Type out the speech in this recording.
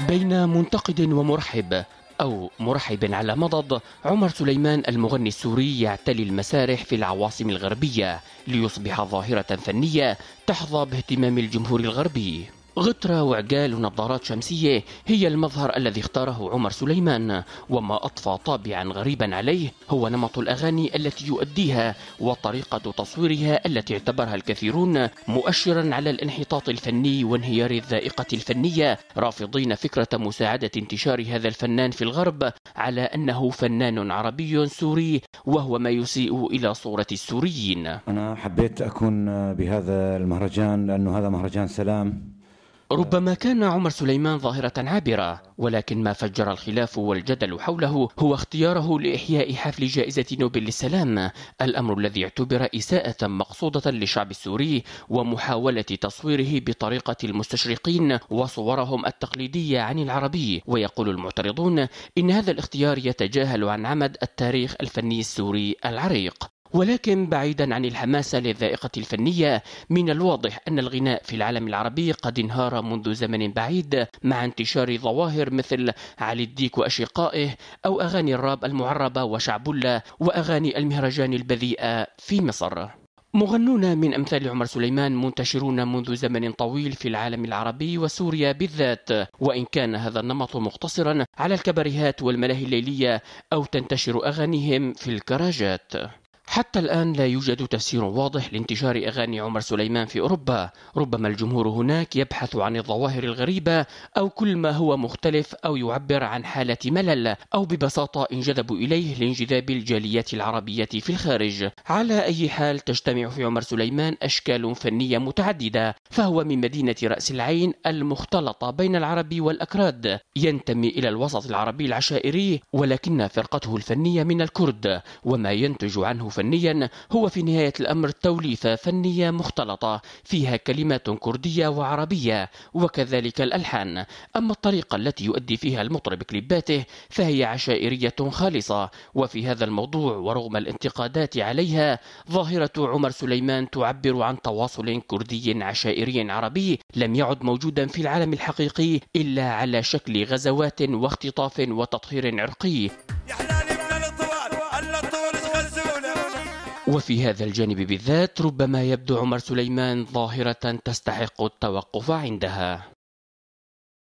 بين منتقد ومرحب أو مرحب على مضض عمر سليمان المغني السوري يعتلي المسارح في العواصم الغربية ليصبح ظاهرة فنية تحظى باهتمام الجمهور الغربي غطرة وعقال ونظارات شمسية هي المظهر الذي اختاره عمر سليمان وما أضفى طابعا غريبا عليه هو نمط الأغاني التي يؤديها وطريقة تصويرها التي اعتبرها الكثيرون مؤشرا على الانحطاط الفني وانهيار الذائقة الفنية رافضين فكرة مساعدة انتشار هذا الفنان في الغرب على أنه فنان عربي سوري وهو ما يسيء إلى صورة السوريين أنا حبيت أكون بهذا المهرجان لأنه هذا مهرجان سلام ربما كان عمر سليمان ظاهرة عابرة ولكن ما فجر الخلاف والجدل حوله هو اختياره لإحياء حفل جائزة نوبل للسلام الأمر الذي اعتبر إساءة مقصودة للشعب السوري ومحاولة تصويره بطريقة المستشرقين وصورهم التقليدية عن العربي ويقول المعترضون إن هذا الاختيار يتجاهل عن عمد التاريخ الفني السوري العريق ولكن بعيدا عن الحماسة للذائقة الفنية من الواضح أن الغناء في العالم العربي قد انهار منذ زمن بعيد مع انتشار ظواهر مثل علي الديك وأشقائه أو أغاني الراب المعربة وشعبلة وأغاني المهرجان البذيئة في مصر مغنون من أمثال عمر سليمان منتشرون منذ زمن طويل في العالم العربي وسوريا بالذات وإن كان هذا النمط مقتصرا على الكباريهات والملاهي الليلية أو تنتشر أغانيهم في الكراجات حتى الآن لا يوجد تفسير واضح لانتشار أغاني عمر سليمان في أوروبا ربما الجمهور هناك يبحث عن الظواهر الغريبة أو كل ما هو مختلف أو يعبر عن حالة ملل أو ببساطة انجذبوا إليه لانجذاب الجاليات العربية في الخارج على أي حال تجتمع في عمر سليمان أشكال فنية متعددة فهو من مدينة رأس العين المختلطة بين العرب والأكراد ينتمي إلى الوسط العربي العشائري ولكن فرقته الفنية من الكرد وما ينتج عنه فنيا فنيا هو في نهاية الأمر توليفة فنية مختلطة فيها كلمات كردية وعربية وكذلك الألحان أما الطريقة التي يؤدي فيها المطرب كليباته فهي عشائرية خالصة وفي هذا الموضوع ورغم الانتقادات عليها ظاهرة عمر سليمان تعبر عن تواصل كردي عشائري عربي لم يعد موجودا في العالم الحقيقي إلا على شكل غزوات واختطاف وتطهير عرقي وفي هذا الجانب بالذات ربما يبدو عمر سليمان ظاهرة تستحق التوقف عندها